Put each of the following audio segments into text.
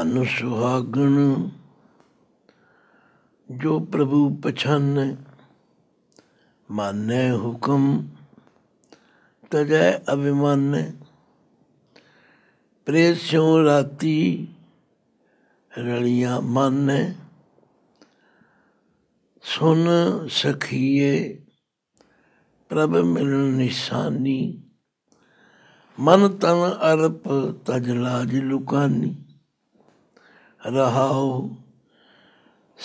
ਧਨ ਸੁਹਾਗਣ जो प्रभु पछन मान्य हुक्म तजय अभिमान्य प्रेत स्यों राती रलिया मान सुन सखिए प्रभ मिलन निशानी मन तन अरप तज लाज लुकानी रहा हो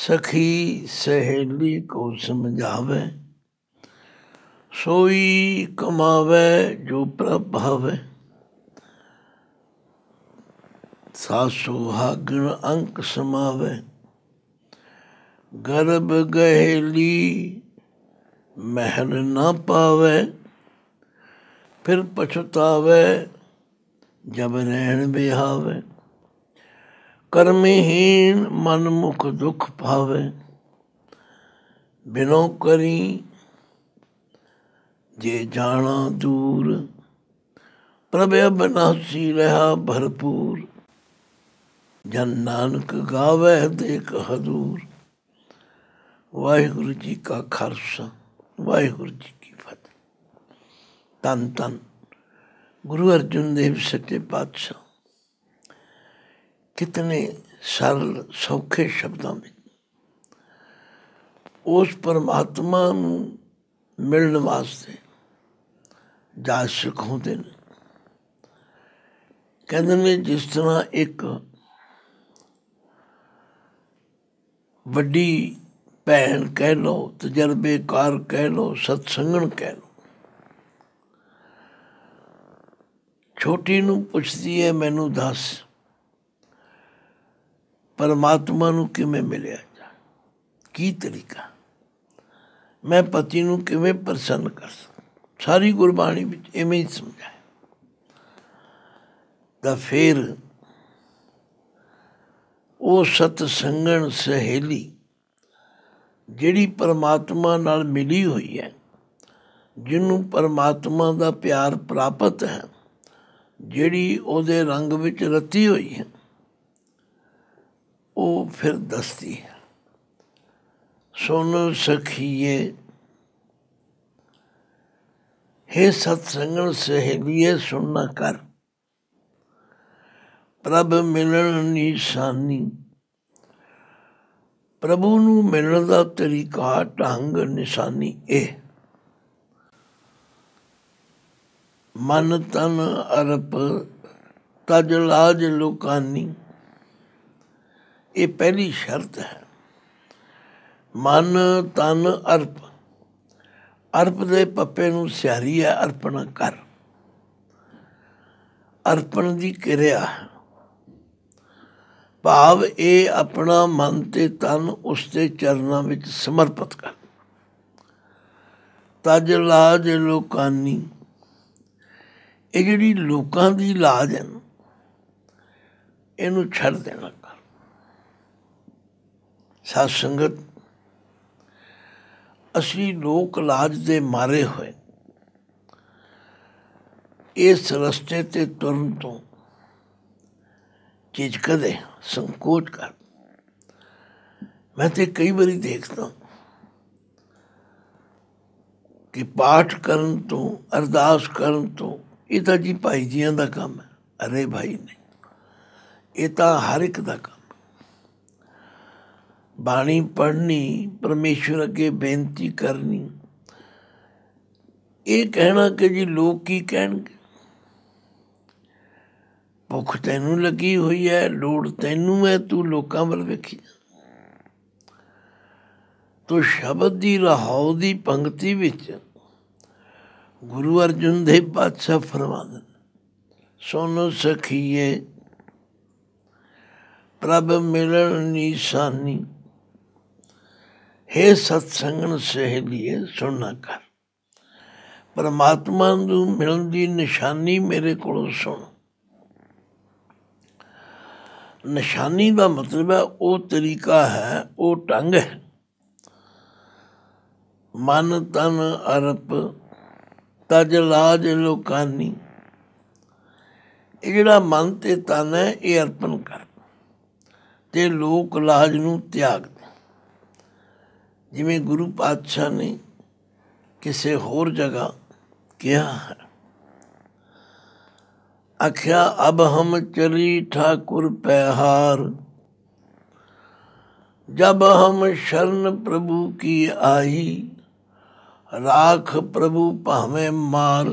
सखी सहेली को समझावे सोई कमावे जो प्रभावे सासुहाग्न अंक समावे गर्भ गहेली महल न पावे फिर पछतावे जब रहन बिहावे कर्महीन मनमुख दुख पावे बिनो करी जे जाना दूर प्रभय बनासी रहा भरपूर जन नानक गावे देख हजूर वाहिगुरु जी का खालसा वाहिगुरु जी की फतेह तन तन गुरु अर्जुन देव सच्चे पातशाह कितने सरल ਸੌਖੇ ਸ਼ਬਦਾਂ ਵਿੱਚ ਉਸ ਪਰਮਾਤਮਾ ਨੂੰ ਮਿਲਣ ਵਾਸਤੇ ਜਾ ਸਿਖਾਉਂਦੇ ਨੇ ਕਹਿੰਦੇ ਨੇ ਜਿਸ ਤਰ੍ਹਾਂ ਇੱਕ ਵੱਡੀ ਭੈਣ ਕਹਿ ਲੋ ਤਜਰਬੇਕਾਰ ਕਹਿ ਲੋ ਸਤਸੰਗਣ ਕਹਿ ਲੋ ਛੋਟੀ ਨੂੰ ਪੁੱਛਦੀ ਹੈ ਮੈਨੂੰ ਦੱਸ ਪਰਮਾਤਮਾ ਨੂੰ ਕਿਵੇਂ ਮਿਲਿਆ ਜਾ ਕੀ ਤਰੀਕਾ ਮੈਂ ਪਤੀ ਨੂੰ ਕਿਵੇਂ ਪ੍ਰਸੰਨ ਕਰ ਸਕਾਂ ਸਾਰੀ ਗੁਰਬਾਣੀ ਵਿੱਚ ਇਵੇਂ ਹੀ ਸਮਝਾਇਆ ਤਾਂ ਫਿਰ ਉਹ ਸਤ ਸੰਗਣ ਸਹੇਲੀ ਜਿਹੜੀ ਪਰਮਾਤਮਾ ਨਾਲ ਮਿਲੀ ਹੋਈ ਹੈ ਜਿਹਨੂੰ ਪਰਮਾਤਮਾ ਦਾ ਪਿਆਰ ਪ੍ਰਾਪਤ ਹੈ ਜਿਹੜੀ ਉਹਦੇ ਰੰਗ ਵਿੱਚ ਰਤੀ ਹੋਈ ਹੈ ओ फिर दस्ती सोनो सखिए हे सत्संग सहेलिए सुनना कर प्रभ मिलन निशानी ਪ੍ਰਭੂ ਨੂੰ ਮਿਲਣ ਦਾ ਤਰੀਕਾ ਢੰਗ ਨਿਸ਼ਾਨੀ ਇਹ ਮਨ ਤਨ ਅਰਪ ਤਜ ਲਾਜ ਲੋਕਾਨੀ ਇਹ ਪਹਿਲੀ ਸ਼ਰਤ ਹੈ ਮਨ ਤਨ ਅਰਪ ਅਰਪ ਦੇ ਪੱਪੇ ਨੂੰ ਸਿਆਰੀ ਹੈ ਅਰਪਣਾ ਕਰ ਅਰਪਣ ਦੀ ਕਿਰਿਆ ਭਾਵ ਇਹ ਆਪਣਾ ਮਨ ਤੇ ਤਨ ਉਸ ਦੇ ਚਰਨਾਂ ਵਿੱਚ ਸਮਰਪਿਤ ਕਰ ਤਜ ਲਾਜ ਲੋਕਾਨੀ ਇਹ ਜਿਹੜੀ ਲੋਕਾਂ ਦੀ ਲਾਜ ਹੈ ਇਹਨੂੰ ਛੱਡ ਦੇਣਾ ਸਾਧ ਸੰਗਤ ਅਸੀਂ ਲੋਕ ਲਾਜ ਦੇ ਮਾਰੇ ਹੋਏ ਇਸ ਰਸਤੇ ਤੇ ਤੁਰਨ ਤੋਂ चीज कदे संकोच कर मैं तो कई बारी देखता हूं कि पाठ ਕਰਨ ਤੋਂ ਅਰਦਾਸ ਕਰਨ ਤੋਂ ਇਹ ਤਾਂ ਜੀ ਭਾਈ ਜੀਆਂ ਦਾ ਕੰਮ ਹੈ ਅਰੇ ਭਾਈ ਨਹੀਂ ਇਹ ਤਾਂ ਹਰ ਇੱਕ ਦਾ ਕੰਮ ਬਾਣੀ ਪੜ੍ਹਨੀ ਪਰਮੇਸ਼ਵਰ ਅੱਗੇ ਬੇਨਤੀ ਕਰਨੀ ਇਹ ਕਹਿਣਾ ਕਿ ਜੀ ਲੋਕ ਕੀ ਕਹਿਣਗੇ ਭੁੱਖ ਤੈਨੂੰ ਲੱਗੀ ਹੋਈ ਐ ਲੋੜ ਤੈਨੂੰ ਐ ਤੂੰ ਲੋਕਾਂ ਵੱਲ ਵੇਖੀ ਤੋ ਸ਼ਬਦ ਦੀ ਰਹਾਉ ਦੀ ਪੰਕਤੀ ਵਿੱਚ ਗੁਰੂ ਅਰਜੁਨ ਦੇ ਪਾਤਸ਼ਾਹ ਫਰਮਾਨ ਸੋਨੋ ਸਖੀਏ ਪ੍ਰਭ ਮਿਲਣ ਨਿਸ਼ਾਨੀ हे ਸਤਸੰਗਣ ਸਹੇਲੀਏ ਸੁਣਨਾ ਕਰ ਪਰਮਾਤਮਾ ਨੂੰ ਮਿਲਣ ਦੀ ਨਿਸ਼ਾਨੀ ਮੇਰੇ ਕੋਲੋਂ ਸੁਣ ਨਿਸ਼ਾਨੀ ਦਾ ਮਤਲਬ ਹੈ ਉਹ ਤਰੀਕਾ ਹੈ ਉਹ ਢੰਗ ਹੈ ਮਨ ਤਨ ਅਰਪ ਤਜ ਲਾਜ ਲੋਕਾਨੀ ਇਹ ਜਿਹੜਾ ਮਨ ਤੇ ਤਨ ਹੈ ਇਹ ਅਰਪਣ ਕਰ ਤੇ ਲੋਕ ਲਾਜ ਨੂੰ ਤਿਆਗ ਜਿਵੇਂ ਗੁਰੂ ਪਾਤਸ਼ਾਹ ਨੇ ਕਿਸੇ ਹੋਰ ਜਗ੍ਹਾ ਕਿਹਾ ਹੈ अख्या अब हम चली ठाकुर पैहार जब हम शरण प्रभु की आई राख प्रभु पावे मार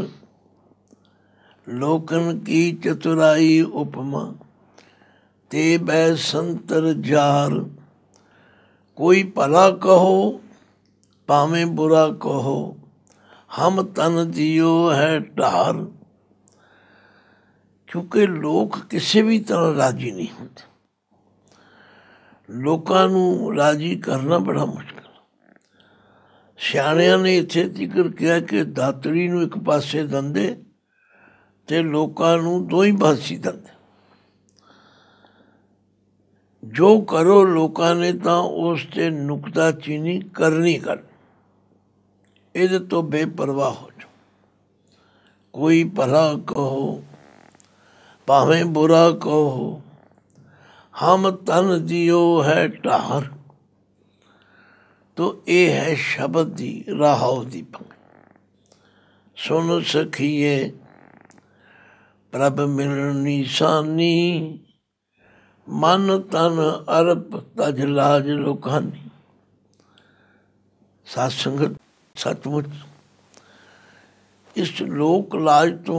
लोकन की चतुराई उपमा ते बै संतर जार कोई भला कहो पावे बुरा कहो हम तन जियो है डहार क्योंकि लोग किसी भी तरह राजी नहीं होते ਲੋਕਾਂ ਨੂੰ ਰਾਜੀ ਕਰਨਾ ਬੜਾ ਮੁਸ਼ਕਲ ਸਿਆਣਿਆਂ ਨੇ ਇੱਥੇ ਜ਼ਿਕਰ ਕੀਤਾ ਕਿ ਦਾਤਰੀ ਨੂੰ ਇੱਕ ਪਾਸੇ ਦੰਦੇ ਤੇ ਲੋਕਾਂ ਨੂੰ ਦੋ ਹੀ ਪਾਸੇ ਦੰਦੇ જો કરો લોકોને ત્યાં ਉਸ ਤੇ ਨੁਕਤਾਚੀਨੀ ਕਰਨੀ ਕਰ ਇਹਦੇ ਤੋਂ ਬੇਪਰਵਾਹ ਹੋ ਜਾ ਕੋਈ ਭਲਾ ਕਹੋ ਭਾਵੇਂ ਬੁਰਾ ਕਹੋ ਹਮ ਤਨ ਜਿਉ ਹੈ ਢਾਰ तो ये है शब्द दी राहव दी पंग सुन सखिए प्रभ मिलनी सानी मन तन अरब तज लाज लोकानी सात संगत सचमुच इस लोक लाज तो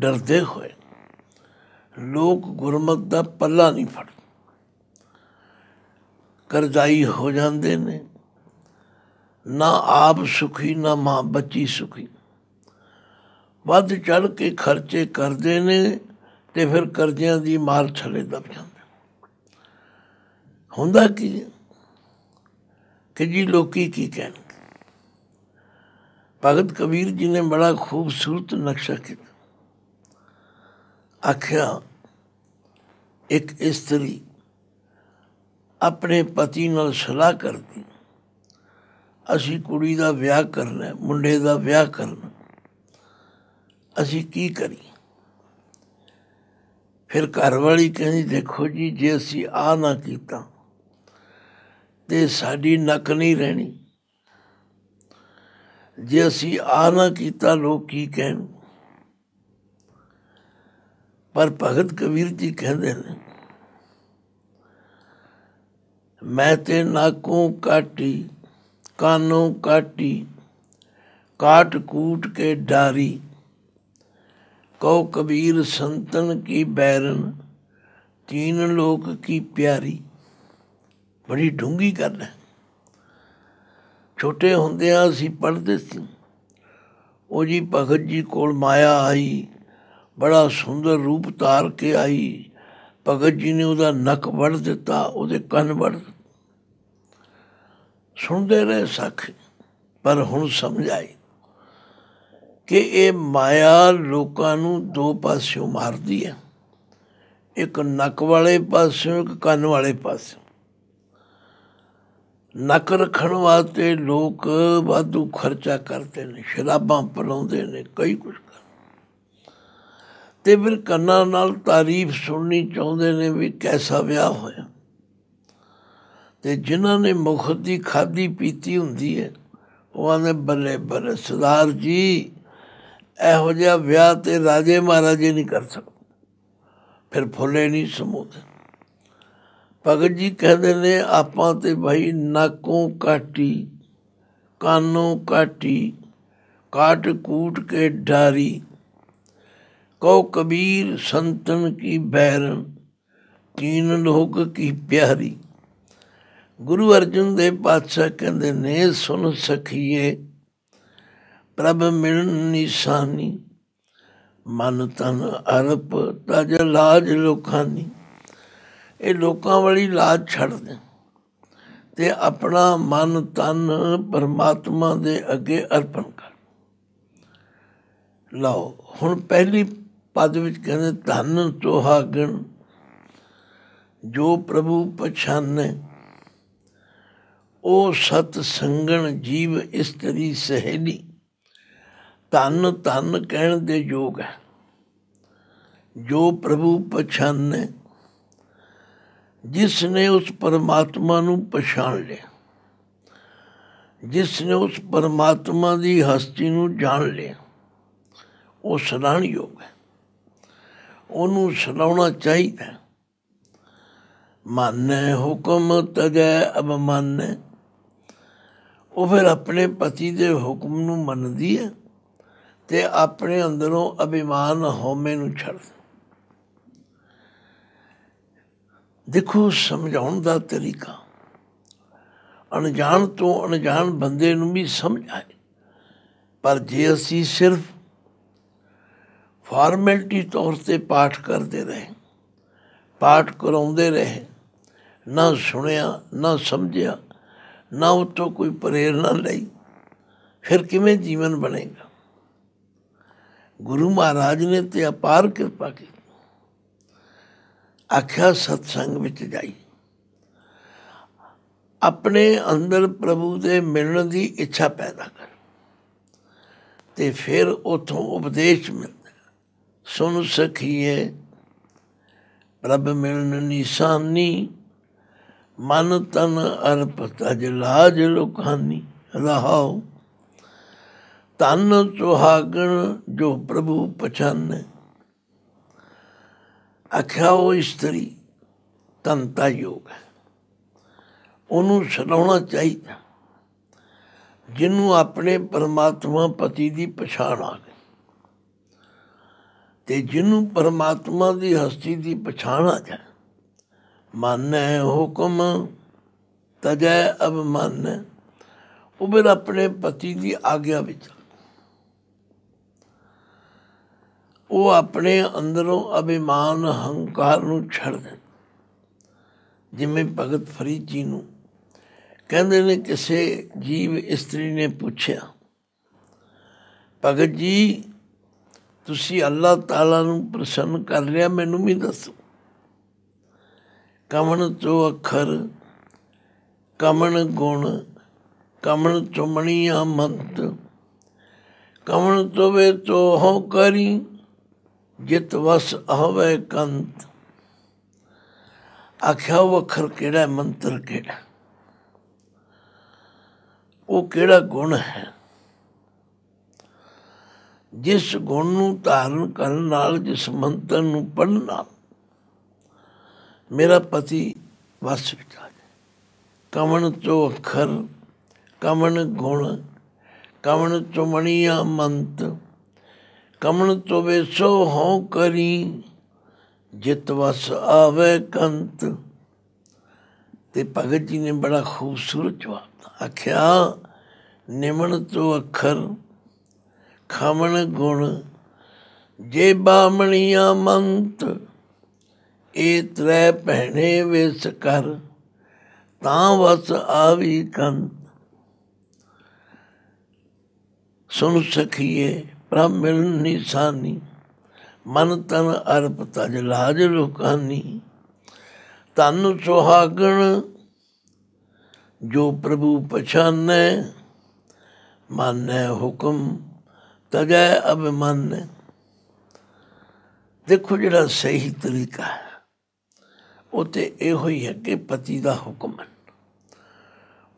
ਡਰਦੇ ਹੋਏ ਲੋਕ ਗੁਰਮਤ ਦਾ ਪੱਲਾ ਨਹੀਂ ਫੜ ਕਰਜ਼ਾਈ ਹੋ ਜਾਂਦੇ ਨੇ ਨਾ ਆਪ ਸੁਖੀ ਨਾ ਮਾਂ ਬੱਚੀ ਸੁਖੀ ਵੱਧ ਚੜ ਕੇ ਖਰਚੇ ਕਰਦੇ ਨੇ ਤੇ ਫਿਰ ਕਰਜ਼ਿਆਂ ਦੀ ਮਾਰ ਛਲੇ ਦਬ ਜਾਂਦੇ ਹੁੰਦਾ ਕੀ ਕਿ ਜੀ ਲੋਕੀ ਕੀ ਕਹਿਣ ਭਗਤ ਕਬੀਰ ਜੀ ਨੇ ਬੜਾ ਖੂਬਸੂਰਤ ਨਕਸ਼ਾ ਕੀਤਾ ਆਖਿਆ ਇੱਕ ਇਸਤਰੀ ਆਪਣੇ ਪਤੀ ਨਾਲ ਸਲਾਹ ਕਰਦੀ ਅਸੀਂ ਕੁੜੀ ਦਾ ਵਿਆਹ ਕਰਨਾ ਹੈ ਮੁੰਡੇ ਦਾ ਵਿਆਹ ਕਰਨਾ ਅਸੀਂ ਕੀ ਕਰੀਏ ਫਿਰ ਘਰ ਵਾਲੀ ਕਹਿੰਦੀ ਦੇਖੋ ਜੀ ਜੇ ਅਸੀਂ ਆ ਨਾ ਕੀਤਾ ਤੇ ਸਾਡੀ ਨੱਕ ਨਹੀਂ ਰਹਿਣੀ ਜੇ ਅਸੀਂ ਆ ਨਾ ਕੀਤਾ ਲੋਕ ਕੀ ਕਹਿਣ ਪਰ ਭਗਤ ਕਬੀਰ ਜੀ ਕਹਿੰਦੇ ਨੇ ਮੈਂ ਤੇ ਨਾਕੋਂ ਕਾਟੀ ਕਾਨੋਂ ਕਾਟੀ ਕਾਟ ਕੂਟ ਕੇ ਡਾਰੀ कौ कबीर संतन की बैरन तीन लोक की प्यारी बड़ी ढूंगी कर है ਛੋਟੇ ਹੁੰਦਿਆਂ ਅਸੀਂ ਪੜ੍ਹਦੇ ਸੀ ਉਹ ਜੀ ਭਗਤ ਜੀ ਕੋਲ ਮਾਇਆ ਆਈ ਬੜਾ ਸੁੰਦਰ ਰੂਪ ਧਾਰ ਕੇ ਆਈ ਭਗਤ ਜੀ ਨੇ ਉਹਦਾ ਨੱਕ ਵੱਢ ਦਿੱਤਾ ਉਹਦੇ ਕੰਨ ਵੱਢ ਸੁਣਦੇ ਰਹੇ ਸਖ ਪਰ ਹੁਣ ਸਮਝ ਆਈ ਕਿ ਇਹ ਮਾਇਆ ਲੋਕਾਂ ਨੂੰ ਦੋ ਪਾਸਿਓਂ ਮਾਰਦੀ ਹੈ ਇੱਕ ਨੱਕ ਵਾਲੇ ਪਾਸਿਓਂ ਇੱਕ ਕੰਨ ਵਾਲੇ ਪਾਸਿਓਂ ਨੱਕ ਰੱਖਣ ਵਾਸਤੇ ਲੋਕ ਵਾਧੂ ਖਰਚਾ ਕਰਦੇ ਨੇ ਸ਼ਰਾਬਾਂ ਪਲਾਉਂਦੇ ਨੇ ਕਈ ਕੁਝ ਤੇ ਫਿਰ ਕੰਨਾਂ ਨਾਲ ਤਾਰੀਫ ਸੁਣਨੀ ਚਾਹੁੰਦੇ ਨੇ ਵੀ ਕੈਸਾ ਵਿਆਹ ਹੋਇਆ ਤੇ ਜਿਨ੍ਹਾਂ ਨੇ ਮੁਖਤ ਦੀ ਖਾਦੀ ਪੀਤੀ ਹੁੰਦੀ ਹੈ ਉਹ ਆਂਦੇ ਬੱਲੇ ਬੱਲੇ ਸਰਦਾਰ ਜੀ ਇਹੋ ਜਿਹਾ ਵਿਆਹ ਤੇ ਰਾਜੇ ਮਹਾਰਾਜੇ ਨਹੀਂ ਕਰ ਸਕਦੇ ਫਿਰ ਫੁੱਲੇ ਨਹੀਂ ਸਮੂਦੇ ਭਗਤ ਜੀ ਕਹਿੰਦੇ ਨੇ ਆਪਾਂ ਤੇ ਭਾਈ ਨਾਕੋਂ ਕਾਟੀ ਕਾਨੋਂ ਕਾਟੀ काट कूट के डारी कौ कबीर संतन की बैरन तीन लोक की प्यारी गुरु अर्जुन देव पातशाह कहते ने सुन सखिए प्रभ मिण निशानी ਮਨ ਤਨ ਅਰਪ ਤਜ ਲਾਜ ਲੋਖਾਨੀ ਇਹ ਲੋਕਾਂ ਵਾਲੀ ਲਾਜ ਛੱਡ ਦੇ ਤੇ ਆਪਣਾ ਮਨ ਤਨ ਪਰਮਾਤਮਾ ਦੇ ਅੱਗੇ ਅਰਪਣ ਕਰ ਲਓ ਹੁਣ ਪਹਿਲੀ ਪਦ ਵਿੱਚ ਕਹਿੰਦੇ ਧਨ ਸੁਹਾਗਣ ਜੋ ਪ੍ਰਭੂ ਪਛਾਨੈ ਉਹ ਸਤ ਸੰਗਣ ਜੀਵ ਇਸਤਰੀ ਸਹੇਲੀ ਧਨ ਧਨ ਕਹਿਣ ਦੇ ਯੋਗ ਹੈ ਜੋ ਪ੍ਰਭੂ ਪਛਾਣੇ ਜਿਸ ਨੇ ਉਸ ਪਰਮਾਤਮਾ ਨੂੰ ਪਛਾਣ ਲਿਆ ਜਿਸ ਨੇ ਉਸ ਪਰਮਾਤਮਾ ਦੀ ਹਸਤੀ ਨੂੰ ਜਾਣ ਲਿਆ ਉਹ ਸਲਾਹਣ ਯੋਗ ਹੈ ਉਹਨੂੰ ਸਲਾਉਣਾ ਚਾਹੀਦਾ ਮੰਨੈ ਹੁਕਮ ਤਜੈ ਅਬ ਮੰਨੈ ਉਹ ਫਿਰ ਆਪਣੇ ਪਤੀ ਦੇ ਹੁਕਮ ਨੂੰ ਮੰਨਦੀ ਹੈ ਤੇ ਆਪਣੇ ਅੰਦਰੋਂ ਅਭਿਮਾਨ ਹਉਮੈ ਨੂੰ ਛੱਡ ਦੇਖੋ ਸਮਝਾਉਣ ਦਾ ਤਰੀਕਾ ਅਣਜਾਣ ਤੋਂ ਅਣਜਾਣ ਬੰਦੇ ਨੂੰ ਵੀ ਸਮਝ ਆਏ ਪਰ ਜੇ ਅਸੀਂ ਸਿਰਫ ਫਾਰਮੈਲਿਟੀ ਤੌਰ ਤੇ ਪਾਠ ਕਰਦੇ ਰਹੇ ਪਾਠ ਕਰਾਉਂਦੇ ਰਹੇ ਨਾ ਸੁਣਿਆ ਨਾ ਸਮਝਿਆ ਨਾ ਉਤੋਂ ਕੋਈ ਪ੍ਰੇਰਣਾ ਲਈ ਫਿਰ ਕਿਵੇਂ ਜੀਵਨ ਬਣੇਗਾ गुरु महाराज ਨੇ ਤੇ ਅਪਾਰ ਕਿਰਪਾ ਕੀਤੀ ਆਖਿਆ ਸਤਸੰਗ ਵਿੱਚ ਜਾਈ ਆਪਣੇ ਅੰਦਰ ਪ੍ਰਭੂ ਦੇ ਮਿਲਣ ਦੀ ਇੱਛਾ ਪੈਦਾ ਕਰ ਤੇ ਫਿਰ ਉਥੋਂ ਉਪਦੇਸ਼ ਮਿਲਦਾ ਸੁਣ ਸਖੀਏ ਪ੍ਰਭ ਮਿਲਣ ਨਿਸ਼ਾਨੀ ਮਨ ਤਨ ਅਰਪ ਤਜ ਲਾਜ ਲੁਕਾਨੀ ਰਹਾਓ तन सुहागण जो प्रभु पछान आख्या वो स्त्री तनता योग है ਉਹਨੂੰ ਛਡਾਉਣਾ ਚਾਹੀਦਾ ਜਿਹਨੂੰ ਆਪਣੇ ਪਰਮਾਤਮਾ ਪਤੀ ਦੀ ਪਛਾਣ ਆ ਗਈ ਤੇ ਜਿਹਨੂੰ ਪਰਮਾਤਮਾ ਦੀ ਹਸਤੀ ਦੀ ਪਛਾਣ ਆ ਜਾਏ ਮੰਨੈ ਹੁਕਮ ਤਜੈ ਅਬ ਮੰਨ ਉਹ ਬਿਰ ਆਪਣੇ ਪਤੀ ਦੀ ਆਗਿਆ ਵਿੱਚ ਉਹ ਆਪਣੇ ਅੰਦਰੋਂ ਅਭਿਮਾਨ ਹੰਕਾਰ ਨੂੰ ਛੱਡ ਦੇਣ ਜਿਵੇਂ ਭਗਤ ਫਰੀਦ ਜੀ ਨੂੰ ਕਹਿੰਦੇ ਨੇ ਕਿਸੇ ਜੀਵ ਇਸਤਰੀ ਨੇ ਪੁੱਛਿਆ ਭਗਤ ਜੀ ਤੁਸੀਂ ਅੱਲਾਹ ਤਾਲਾ ਨੂੰ ਪ੍ਰਸੰਨ ਕਰ ਲਿਆ ਮੈਨੂੰ ਵੀ ਦੱਸੋ ਕਮਣ ਚੋ ਅੱਖਰ ਕਮਣ ਗੁਣ ਕਮਣ ਚੁਮਣੀਆਂ ਮੰਤ ਕਮਣ ਤੋਵੇ ਤੋ ਹੋ ਕਰੀ ਜਿਤ ਵਸ ਆਵੇ ਕੰਤ ਆਖਿਆ ਵਖਰ ਕਿਹੜਾ ਮੰਤਰ ਕਿਹੜਾ ਉਹ ਕਿਹੜਾ ਗੁਣ ਹੈ ਜਿਸ ਗੁਣ ਨੂੰ ਧਾਰਨ ਕਰਨ ਨਾਲ ਜਿਸ ਮੰਤਰ ਨੂੰ ਪੜਨ ਨਾਲ ਮੇਰਾ ਪਤੀ ਵਸ ਵਿੱਚ ਆ ਜਾਏ ਕਮਣ ਤੋਂ ਅੱਖਰ ਕਮਣ ਗੁਣ ਕਮਣ ਚੁਮਣੀਆਂ ਮੰਤਰ ਮੰਤ कमण तो वे सो हो करी जित वस आवे कंत ਤੇ ਭਗਤ ਜੀ ਨੇ ਬੜਾ ਖੂਬਸੂਰਤ ਜਵਾਬ ਆਖਿਆ ਨਿਮਣ ਤੋਂ ਅੱਖਰ ਖਾਮਣ ਗੁਣ ਜੇ ਬਾਮਣੀਆਂ ਮੰਤ ਇਹ ਤ੍ਰੈ ਪਹਿਣੇ ਵਿਸ ਕਰ ਤਾਂ ਵਸ ਆਵੀ ਕੰਤ ਸੁਣ ਸਖੀਏ ब्राह्मण निशानी मन तन अर्प तज लाज रुकानी तन सुहागण जो प्रभु पछानै मानै हुक्म तजै अभिमान ਦੇਖੋ ਜਿਹੜਾ ਸਹੀ ਤਰੀਕਾ ਹੈ ਉਹ ਤੇ ਇਹੋ ਹੀ ਹੈ ਕਿ ਪਤੀ ਦਾ ਹੁਕਮ ਹੈ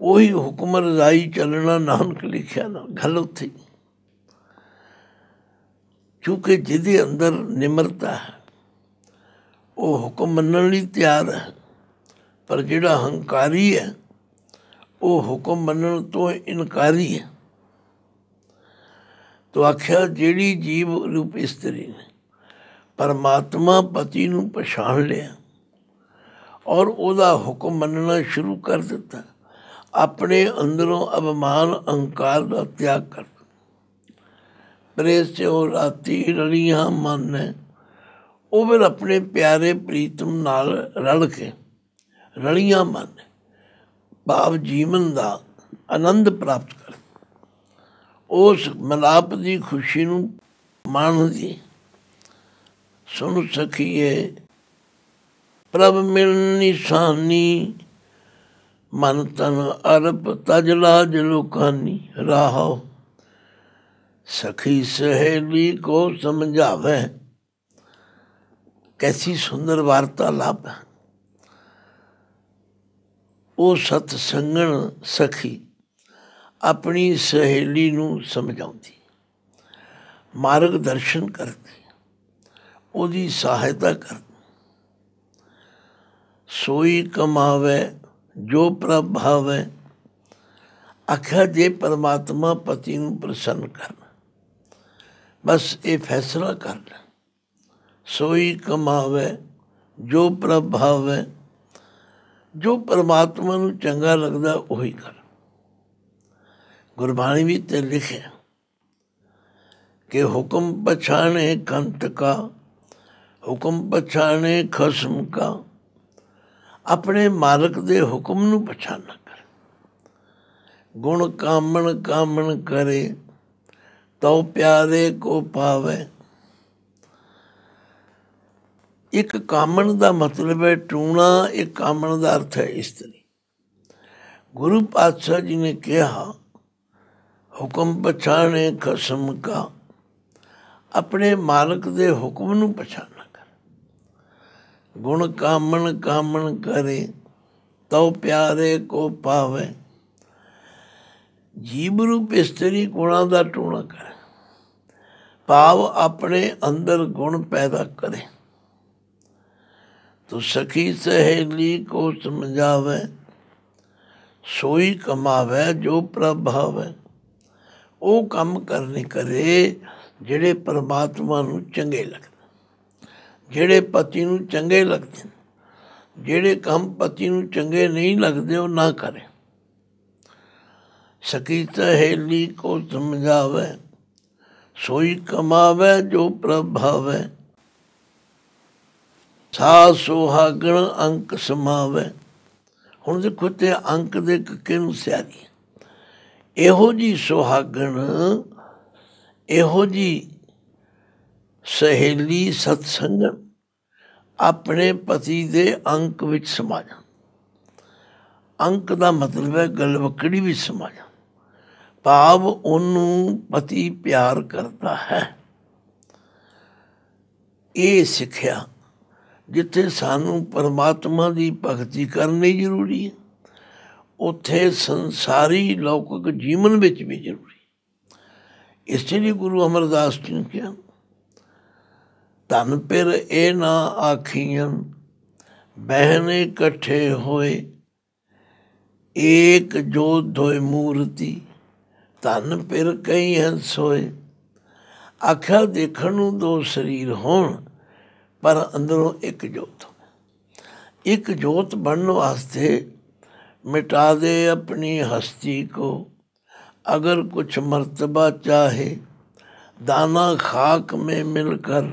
ਉਹੀ ਹੁਕਮ ਰਜ਼ਾਈ ਚੱਲਣਾ ਨਾਨਕ ਲਿਖਿਆ ਨਾ ਗਲਤ ਥੀ क्योंकि जिदे अंदर निमरता है ਉਹ ਹੁਕਮ ਮੰਨਣ ਲਈ ਤਿਆਰ ਹੈ ਪਰ ਜਿਹੜਾ ਹੰਕਾਰੀ ਹੈ ਉਹ ਹੁਕਮ ਮੰਨਣ ਤੋਂ ਇਨਕਾਰੀ ਹੈ ਤੋ ਆਖਿਆ ਜਿਹੜੀ ਜੀਵ ਰੂਪ ਇਸਤਰੀ ਨੇ ਪਰਮਾਤਮਾ ਪਤੀ ਨੂੰ ਪਛਾਣ ਲਿਆ ਔਰ ਉਹਦਾ ਹੁਕਮ ਮੰਨਣਾ ਸ਼ੁਰੂ ਕਰ ਦਿੱਤਾ ਆਪਣੇ ਅੰਦਰੋਂ ਅਭਿਮਾਨ ਅਹੰਕਾਰ ਦਾ ਤਿਆਗ ਕਰ प्रेस और ਰਾਤੀ ਰਲੀਆਂ ਮਨ ਉਹ ਫਿਰ ਆਪਣੇ ਪਿਆਰੇ ਪ੍ਰੀਤਮ ਨਾਲ ਰਲ ਕੇ ਰਲੀਆਂ ਮਨ ਭਾਵ ਜੀਵਨ ਦਾ ਆਨੰਦ ਪ੍ਰਾਪਤ ਕਰ ਉਸ ਮਲਾਪ ਦੀ ਖੁਸ਼ੀ ਨੂੰ ਮਾਣਦੀ ਸੁਣ ਸਕੀਏ ਪ੍ਰਭ ਮਿਲ ਨਿਸ਼ਾਨੀ ਮਨ ਤਨ ਅਰਪ ਤਜਲਾ ਜਲੋਕਾਨੀ ਰਾਹੋ सखी सहेली को समझावे कैसी सुंदर वार्तालाप है वो सत्संगण सखी अपनी सहेली समझाती मार्गदर्शन करती ਉਹਦੀ ਸਹਾਇਤਾ ਕਰ ਸੋਈ ਕਮਾਵੇ ਜੋ ਪ੍ਰਭਾਵੇ ਅਖਾ ਜੇ ਪਰਮਾਤਮਾ ਪਤੀ ਨੂੰ ਪ੍ਰਸੰਨ ਕਰ बस ये फैसला कर ले सोई कमावे जो प्रभाव है ਜੋ ਪਰਮਾਤਮਾ ਨੂੰ ਚੰਗਾ ਲੱਗਦਾ ਉਹੀ ਕਰ ਗੁਰਬਾਣੀ ਵਿੱਚ ਤੇ ਲਿਖਿਆ ਕਿ ਹੁਕਮ ਪਛਾਣੇ ਕੰਤ ਕਾ ਹੁਕਮ ਪਛਾਣੇ ਖਸਮ ਕਾ ਆਪਣੇ ਮਾਲਕ ਦੇ ਹੁਕਮ ਨੂੰ ਪਛਾਣਾ ਕਰ ਗੁਣ ਕਾਮਣ ਕਾਮਣ ਕਰੇ तो ਪਿਆਰੇ ਕੋ ਪਾਵੇ ਇੱਕ ਕਾਮਣ ਦਾ ਮਤਲਬ ਹੈ ਟੂਣਾ ਇੱਕ ਕਾਮਣ ਦਾ ਅਰਥ ਹੈ ਇਸਤਰੀ ਗੁਰੂ ਪਾਤਸ਼ਾਹ ਜੀ ਨੇ ਕਿਹਾ ਹੁਕਮ ਪਛਾਣੇ ਖਸਮ ਕਾ ਆਪਣੇ ਮਾਲਕ ਦੇ ਹੁਕਮ ਨੂੰ ਪਛਾਣਾ ਕਰ ਗੁਣ ਕਾਮਣ ਕਾਮਣ ਕਰੇ ਤਉ ਪਿਆਰੇ ਕੋ ਪਾਵੇ ਜੀਵ ਰੂਪ ਇਸਤਰੀ ਗੁਣਾ ਦਾ ਟੂਣਾ ਕਰ ਭਾਵ ਆਪਣੇ ਅੰਦਰ ਗੁਣ ਪੈਦਾ ਕਰੇ तो सखी सहेली को समझावे सोई कमावे जो प्रभाव है ਉਹ ਕੰਮ ਕਰਨੇ ਕਰੇ ਜਿਹੜੇ ਪਰਮਾਤਮਾ ਨੂੰ ਚੰਗੇ ਲੱਗਦੇ ਜਿਹੜੇ ਪਤੀ ਨੂੰ ਚੰਗੇ ਲੱਗਦੇ ਜਿਹੜੇ ਕੰਮ ਪਤੀ ਨੂੰ ਚੰਗੇ ਨਹੀਂ ਲੱਗਦੇ ਉਹ ਨਾ ਕਰੇ सकी सहेली ਕੋ ਸਮਝਾਵੇ ਸੋਈ ਕਮਾਵੇ ਜੋ ਪ੍ਰਭਾਵੇ ਸਾ ਸੁਹਾਗਣ ਅੰਕ ਸਮਾਵੇ ਹੁਣ ਦੇਖੋ ਤੇ ਅੰਕ ਦੇ ਕਿਨ ਸਿਆਰੀ ਇਹੋ ਜੀ ਸੁਹਾਗਣ ਇਹੋ ਜੀ ਸਹੇਲੀ ਸਤਸੰਗ ਆਪਣੇ ਪਤੀ ਦੇ ਅੰਕ ਵਿੱਚ ਸਮਾ ਜਾ ਅੰਕ ਦਾ ਮਤਲਬ ਹੈ ਗਲਵਕੜੀ ਵੀ ਸਮਾ ਜਾ ਭਾਵ ਉਹਨੂੰ ਪਤੀ ਪਿਆਰ ਕਰਦਾ ਹੈ ਇਹ ਸਿੱਖਿਆ ਜਿੱਥੇ ਸਾਨੂੰ ਪਰਮਾਤਮਾ ਦੀ ਭਗਤੀ ਕਰਨੀ ਜ਼ਰੂਰੀ ਹੈ ਉੱਥੇ ਸੰਸਾਰੀ ਲੌਕਿਕ ਜੀਵਨ ਵਿੱਚ ਵੀ ਜ਼ਰੂਰੀ ਇਸ ਲਈ ਗੁਰੂ ਅਮਰਦਾਸ ਜੀ ਨੇ ਕਿਹਾ ਤਨ ਪਰ ਇਹ ਨਾ ਆਖੀਆਂ ਬਹਿਨੇ ਇਕੱਠੇ ਹੋਏ ਇੱਕ ਜੋ ਦੋਇ ਮੂਰਤੀ ਤਨ ਫਿਰ ਕਈ ਹੰਸ ਹੋਏ ਆਖਿਆ ਦੇਖਣ ਨੂੰ ਦੋ ਸਰੀਰ ਹੋਣ ਪਰ ਅੰਦਰੋਂ ਇੱਕ ਜੋਤ ਇੱਕ ਜੋਤ ਬਣਨ ਵਾਸਤੇ ਮਿਟਾ ਦੇ ਆਪਣੀ ਹਸਤੀ ਕੋ अगर कुछ मर्तबा चाहे दाना खाक में मिलकर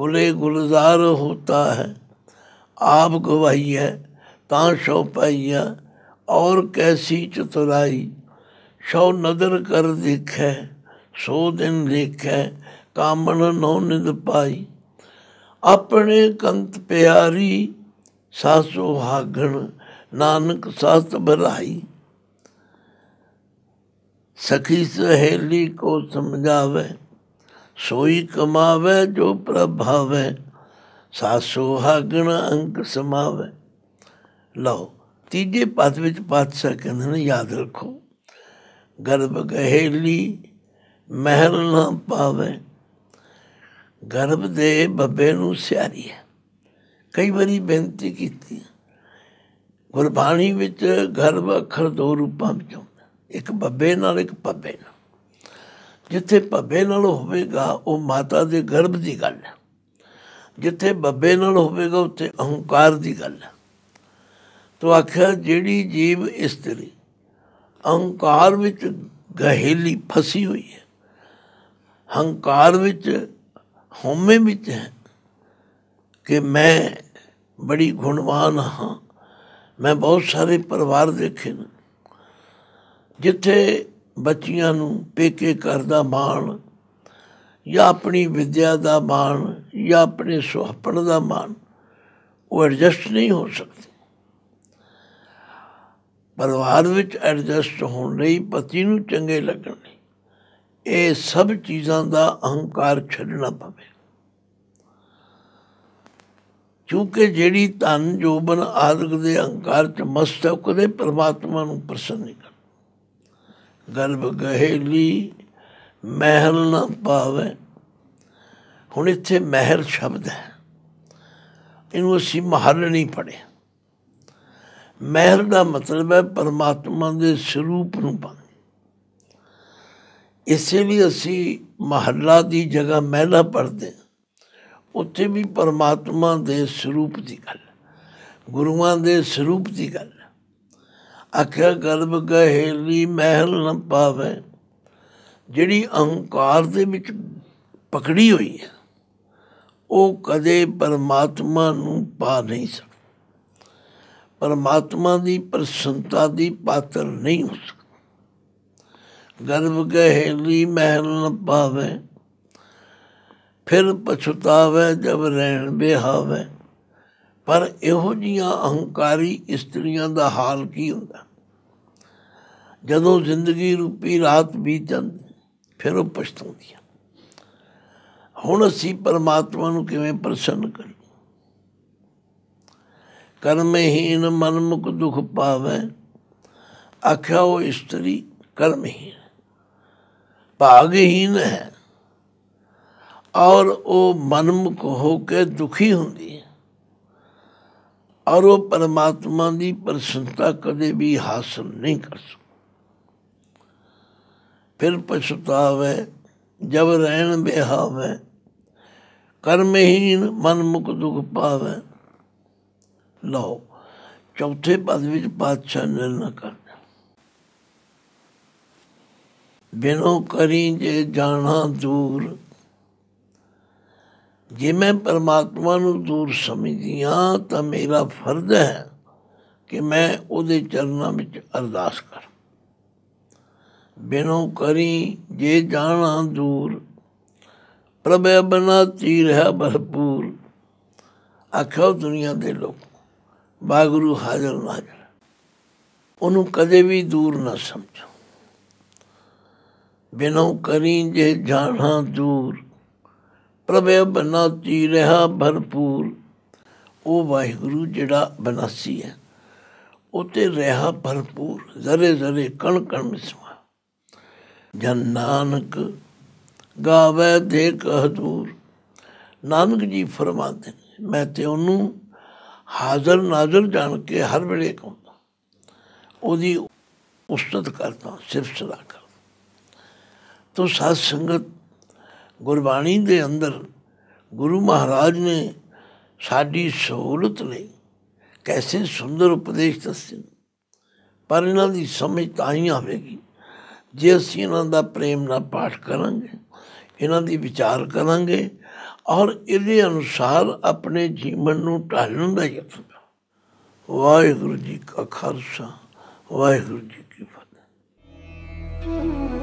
गुले गुलजार होता है आप गवाही है ताँ शो पाइया और कैसी चतुराई सौ नदर कर देखे सौ दिन देखे कामन नौ निद पाई अपने कंत प्यारी सासो हागण नानक सात भलाई सखी सहेली को समझावे सोई कमावे जो प्रभावे सासो हागण अंक समावे ਲਓ ਤੀਜੇ ਪਦ ਵਿੱਚ ਪਾਤਸ਼ਾਹ ਕਹਿੰਦੇ ਨੇ ਯਾਦ ਰੱਖੋ ਗਰਭ ਗਹਿਲੀ ਮਹਿਲ ਨਾ ਪਾਵੇ ਗਰਭ ਦੇ ਬੱਬੇ ਨੂੰ ਸਿਆਰੀ ਹੈ ਕਈ ਵਾਰੀ ਬੇਨਤੀ ਕੀਤੀ ਗੁਰਬਾਣੀ ਵਿੱਚ ਗਰਭ ਅੱਖਰ ਦੋ ਰੂਪਾਂ ਵਿੱਚ ਹੁੰਦਾ ਇੱਕ ਬੱਬੇ ਨਾਲ ਇੱਕ ਪੱਬੇ ਨਾਲ ਜਿੱਥੇ ਪੱਬੇ ਨਾਲ ਹੋਵੇਗਾ ਉਹ ਮਾਤਾ ਦੇ ਗਰਭ ਦੀ ਗੱਲ ਹੈ ਜਿੱਥੇ ਬੱਬੇ ਨਾਲ ਹੋਵੇਗਾ ਉੱਥੇ ਅਹੰਕਾਰ ਦੀ ਗੱਲ ਹੈ ਤੋ ਆਖਿਆ ਜਿਹੜੀ ਜੀਵ ਇਸਤਰੀ ਹੰਕਾਰ ਵਿੱਚ ਗਹਿਲੀ ਫਸੀ ਹੋਈ ਹੈ ਹੰਕਾਰ ਵਿੱਚ ਹਉਮੈ ਵਿੱਚ ਹੈ ਕਿ ਮੈਂ ਬੜੀ ਗੁਣਵਾਨ ਹਾਂ ਮੈਂ ਬਹੁਤ ਸਾਰੇ ਪਰਿਵਾਰ ਦੇਖੇ ਨੇ ਜਿੱਥੇ ਬੱਚੀਆਂ ਨੂੰ ਪੇਕੇ ਕਰਦਾ ਮਾਣ ਜਾਂ ਆਪਣੀ ਵਿਦਿਆ ਦਾ ਮਾਣ ਜਾਂ ਆਪਣੇ ਸੁਹੱਪਣ ਦਾ ਮਾਣ ਉਹ ਐਡਜਸਟ ਨਹੀਂ ਹੋ ਸਕਦਾ ਪਰਿਵਾਰ ਵਿੱਚ ਐਡਜਸਟ ਹੋਣ ਲਈ ਪਤੀ ਨੂੰ ਚੰਗੇ ਲੱਗਣ ਲਈ ਇਹ ਸਭ ਚੀਜ਼ਾਂ ਦਾ ਅਹੰਕਾਰ ਛੱਡਣਾ ਪਵੇ ਕਿਉਂਕਿ ਜਿਹੜੀ ਧਨ ਜੋਬਨ ਆਦਿਕ ਦੇ ਅਹੰਕਾਰ ਚ ਮਸਤ ਹੈ ਕਦੇ ਪਰਮਾਤਮਾ ਨੂੰ ਪ੍ਰਸੰਨ ਨਹੀਂ ਕਰ ਗਰਭ ਗਹਿਲੀ ਮਹਿਲ ਨਾ ਪਾਵੇ ਹੁਣ ਇੱਥੇ ਮਹਿਲ ਸ਼ਬਦ ਹੈ ਇਹਨੂੰ ਅਸੀਂ ਮਹਲ ਨਹੀਂ ਪੜਿਆ ਮਹਿਰ ਦਾ ਮਤਲਬ ਹੈ ਪਰਮਾਤਮਾ ਦੇ ਸਰੂਪ ਨੂੰ ਪਾਣੀ ਇਸੇ ਵੀ ਅਸੀਂ ਮਹੱਲਾ ਦੀ ਜਗ੍ਹਾ ਮਹਿਲਾ ਪੜਦੇ ਉੱਥੇ ਵੀ ਪਰਮਾਤਮਾ ਦੇ ਸਰੂਪ ਦੀ ਗੱਲ ਗੁਰੂਆਂ ਦੇ ਸਰੂਪ ਦੀ ਗੱਲ ਅਖਿਆ ਗਲਬ ਗਹੇਲੀ ਮਹਿਲ ਨ ਪਾਵੇ ਜਿਹੜੀ ਅਹੰਕਾਰ ਦੇ ਵਿੱਚ ਪਕੜੀ ਹੋਈ ਹੈ ਉਹ ਕਦੇ ਪਰਮਾਤਮਾ ਨੂੰ ਪਾ ਨਹੀਂ ਸਕਦੀ ਪਰਮਾਤਮਾ ਦੀ ਪ੍ਰਸੰਤਾ ਦੀ ਪਾਤਰ ਨਹੀਂ ਹੋ ਸਕਦਾ ਗਰਭ ਲਈ ਮਹਿਲ ਨ ਪਾਵੇ ਫਿਰ ਪਛਤਾਵੇ ਜਬ ਰਹਿਣ ਬਿਹਾਵੇ ਪਰ ਇਹੋ ਜੀਆਂ ਅਹੰਕਾਰੀ ਇਸਤਰੀਆਂ ਦਾ ਹਾਲ ਕੀ ਹੁੰਦਾ ਜਦੋਂ ਜ਼ਿੰਦਗੀ ਰੂਪੀ ਰਾਤ ਬੀਤ ਜਾਂਦੀ ਫਿਰ ਉਹ ਪਛਤਾਉਂਦੀ ਹੁਣ ਅਸੀਂ ਪਰਮਾਤਮਾ ਨੂੰ ਕਿਵੇਂ ਪ੍ਰਸੰਨ ਕਰੀਏ कर्महीन मनमुख दुख पावे आख्या वो स्त्री कर्महीन भागहीन है और वो मनमुख होकर दुखी होंगी और वो परमात्मा की प्रसन्नता कदे भी हासिल नहीं कर सकती फिर पछतावे जब रहन बेहावे कर्महीन मनमुख दुख पावे ਨਾ ਚੌਥੇ ਪਦ ਵਿੱਚ ਪਾਤਸ਼ਾਹ ਨੇ ਨਾ ਕਰ ਬਿਨੋ ਕਰੀ ਜੇ ਜਾਣਾ ਦੂਰ ਜੇ ਮੈਂ ਪਰਮਾਤਮਾ ਨੂੰ ਦੂਰ ਸਮਝਦੀ ਆ ਤਾਂ ਮੇਰਾ ਫਰਜ਼ ਹੈ ਕਿ ਮੈਂ ਉਹਦੇ ਚਰਨਾਂ ਵਿੱਚ ਅਰਦਾਸ ਕਰ ਬਿਨੋ ਕਰੀ ਜੇ ਜਾਣਾ ਦੂਰ ਪ੍ਰਭੇ ਬਨਾ ਤੀਰ ਹੈ ਭਰਪੂਰ ਆਖੋ ਦੁਨੀਆ ਦੇ ਲੋਕ ਵਾਹਿਗੁਰੂ ਹਾਜ਼ਰ ਨਾਜ਼ਰ ਉਹਨੂੰ ਕਦੇ ਵੀ ਦੂਰ ਨਾ ਸਮਝੋ ਬਿਨੋ ਕਰੀ ਜੇ ਜਾਣਾ ਦੂਰ ਪ੍ਰਭੇ ਬਨਾਤੀ ਰਹਾ ਭਰਪੂਰ ਉਹ ਵਾਹਿਗੁਰੂ ਜਿਹੜਾ ਬਨਾਸੀ ਹੈ ਉਤੇ ਰਹਾ ਭਰਪੂਰ ਜ਼ਰੇ ਜ਼ਰੇ ਕਣ ਕਣ ਮਿਸਵਾ ਜਨ ਨਾਨਕ ਗਾਵੇ ਦੇ ਕਹ ਦੂਰ ਨਾਨਕ ਜੀ ਫਰਮਾਉਂਦੇ ਮੈਂ ਤੇ ਉਹਨੂੰ ਹਾਜ਼ਰ ਨਾਜ਼ਰ ਜਾਣ ਕੇ ਹਰ ਵੇਲੇ ਕਹਿੰਦਾ ਉਹਦੀ ਉਸਤਤ ਕਰਦਾ ਸਿਫਤ ਕਰਦਾ ਤੋ ਸਾਧ ਸੰਗਤ ਗੁਰਬਾਣੀ ਦੇ ਅੰਦਰ ਗੁਰੂ ਮਹਾਰਾਜ ਨੇ ਸਾਡੀ ਸਹੂਲਤ ਲਈ ਕੈਸੇ ਸੁੰਦਰ ਉਪਦੇਸ਼ ਦੱਸੇ ਪਰ ਇਹਨਾਂ ਦੀ ਸਮਝ ਤਾਂ ਹੀ ਆਵੇਗੀ ਜੇ ਅਸੀਂ ਇਹਨਾਂ ਦਾ ਪ੍ਰੇਮ ਨਾਲ ਪਾਠ ਕਰਾਂਗੇ ਇਹਨਾਂ ਦੀ ਵਿਚਾਰ ਕਰਾਂਗੇ ਔਰ ਇਹਦੇ ਅਨੁਸਾਰ ਆਪਣੇ ਜੀਵਨ ਨੂੰ ਢਾਲਣ ਦਾ ਯਤਨ ਵਾਹਿਗੁਰੂ ਜੀ ਕਾ ਖਾਲਸਾ ਵਾਹਿਗੁਰੂ ਜੀ ਕੀ ਫਤਿਹ